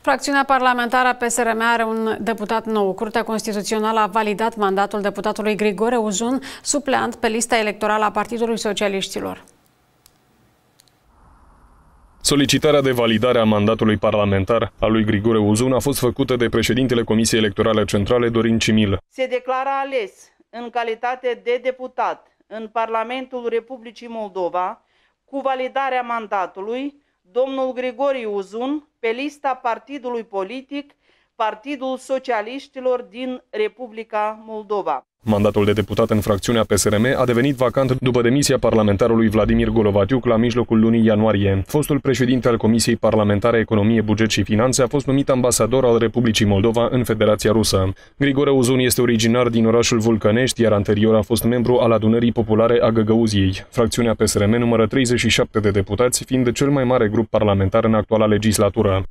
Fracțiunea parlamentară PSRM are un deputat nou. Curtea Constituțională a validat mandatul deputatului Grigore Uzun, supleant pe lista electorală a Partidului Socialiștilor. Solicitarea de validare a mandatului parlamentar a lui Grigore Uzun a fost făcută de președintele Comisiei Electorale Centrale, Dorin Cimil. Se declară ales în calitate de deputat în Parlamentul Republicii Moldova cu validarea mandatului domnul Grigori Uzun, pe lista partidului politic Partidul Socialiștilor din Republica Moldova. Mandatul de deputat în fracțiunea PSRM a devenit vacant după demisia parlamentarului Vladimir Golovatiuc la mijlocul lunii ianuarie. Fostul președinte al Comisiei Parlamentare Economie, Buget și Finanțe a fost numit ambasador al Republicii Moldova în Federația Rusă. Grigore Uzun este originar din orașul Vulcănești, iar anterior a fost membru al adunării populare a Găgăuziei. Fracțiunea PSRM numără 37 de deputați, fiind cel mai mare grup parlamentar în actuala legislatură.